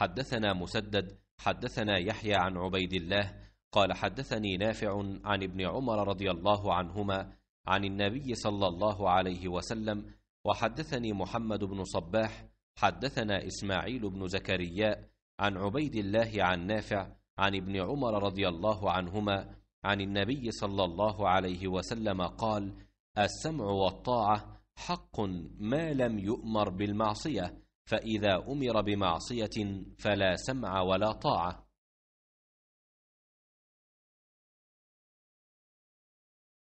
حدثنا مسدد حدثنا يحيى عن عبيد الله قال حدثني نافع عن ابن عمر رضي الله عنهما عن النبي صلى الله عليه وسلم وحدثني محمد بن صباح حدثنا إسماعيل بن زكريا عن عبيد الله عن نافع عن ابن عمر رضي الله عنهما عن النبي صلى الله عليه وسلم قال السمع والطاعة حق ما لم يؤمر بالمعصية فاذا امر بمعصيه فلا سمع ولا طاعه